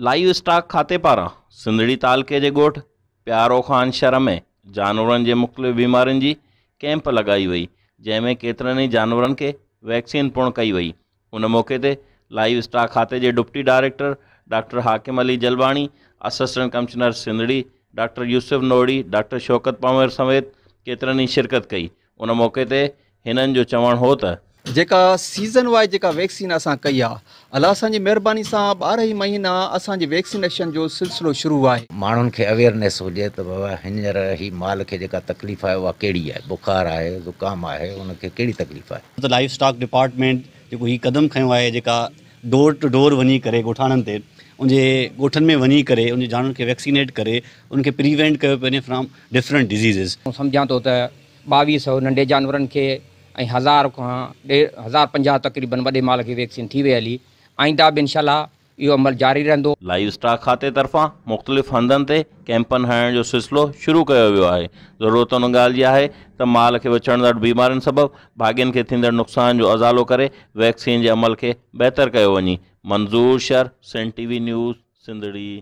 live stock खाते पारा सिंधड़ी ताल के जे ॻोठु प्यारो खान शहर में जानवरनि के मुख़्तलिफ़ बीमार जी कैंप लगाई वई जैमें केतर ही जानवर के वैक्सीन पुण कई वही उन मौक़े ते लाइव स्टॉक खाते के deputy director doctor Hakim Ali Jalbani assistant commissioner Sindhri doctor Yusuf Noori doctor Shaukat Panwar समेत केतर ही शिरकत कई उन मौक़े ते हिननि जो हो त जेका सीज़न वाइज जेका वैक्सीन असां कई आहे अला असांजी महिरबानी सां ॿारहं ई महीना असांजे वैक्सीनेशन जो सिलसिलो शुरू आहे माण्हुनि खे अवेयरनेस हुजे त बाबा हींअर ही माल खे जेका तकलीफ़ आहे उहा कहिड़ी आहे बुखार आहे ज़ुकाम आहे उनखे कहिड़ी तकलीफ़ आहे त लाइफ स्टॉक डिपार्टमेंट जेको ही क़दम खयो आहे जेका डोर टू डोर वञी करे ॻोठाणनि ते उनजे ॻोठनि में वञी करे उन जानवरनि खे वैक्सीनेट करे उनखे प्रिवेंट कयो वञे फ्रॉम डिफरेंट डिज़ीज़िस सम्झां थो त ॿावीह सौ नंढे जानवरनि खे हज़ार खां ॾेढ हज़ार पंजाह तक़रीबन वे माल की वैक्सीन थी वई हली आईंदा बि इनशाला इहो अमल जारी रहंदो लाइव स्टॉक खाते तरफा मुख़्तलिफ़ हंधनि ते कैंपनि हणण जो सिलसिलो शुरू किया वियो आहे ज़रूरत उन ॻाल्हि जी आहे त माल खे विचणंदड़ बीमारियुनि सबबि भाॻियुनि खे थींदड़ नुक़सान जो अज़ालो करे वैक्सीन जे अमल के बेहतर कयो वञे मंज़ूर शर सेन टी वी न्यूज़ सिंधड़ी